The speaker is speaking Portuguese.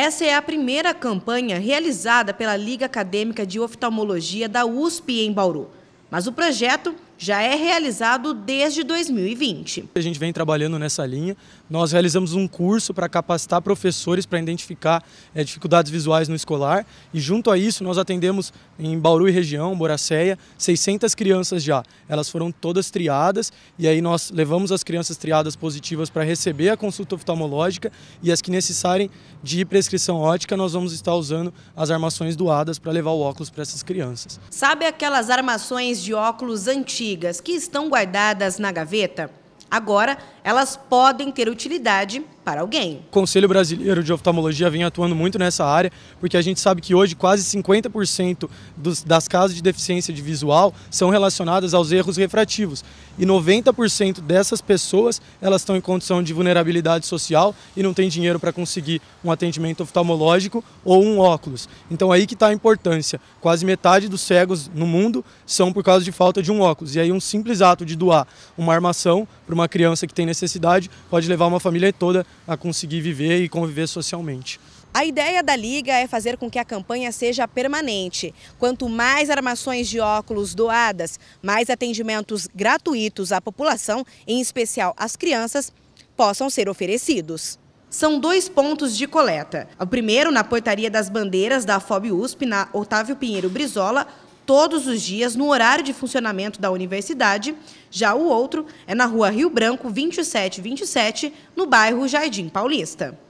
Essa é a primeira campanha realizada pela Liga Acadêmica de Oftalmologia da USP em Bauru. Mas o projeto já é realizado desde 2020. A gente vem trabalhando nessa linha. Nós realizamos um curso para capacitar professores para identificar é, dificuldades visuais no escolar e junto a isso nós atendemos em Bauru e região, Boracéia, 600 crianças já. Elas foram todas triadas e aí nós levamos as crianças triadas positivas para receber a consulta oftalmológica e as que necessarem de prescrição ótica nós vamos estar usando as armações doadas para levar o óculos para essas crianças. Sabe aquelas armações de óculos antigos antigas que estão guardadas na gaveta, agora elas podem ter utilidade para alguém. O Conselho Brasileiro de Oftalmologia vem atuando muito nessa área, porque a gente sabe que hoje quase 50% dos, das casas de deficiência de visual são relacionadas aos erros refrativos. E 90% dessas pessoas, elas estão em condição de vulnerabilidade social e não tem dinheiro para conseguir um atendimento oftalmológico ou um óculos. Então aí que está a importância. Quase metade dos cegos no mundo são por causa de falta de um óculos. E aí um simples ato de doar uma armação para uma criança que tem necessidade pode levar uma família toda a conseguir viver e conviver socialmente. A ideia da Liga é fazer com que a campanha seja permanente. Quanto mais armações de óculos doadas, mais atendimentos gratuitos à população, em especial às crianças, possam ser oferecidos. São dois pontos de coleta. O primeiro, na Portaria das Bandeiras da FOB USP, na Otávio Pinheiro Brizola, todos os dias no horário de funcionamento da universidade, já o outro é na rua Rio Branco 2727, no bairro Jardim Paulista.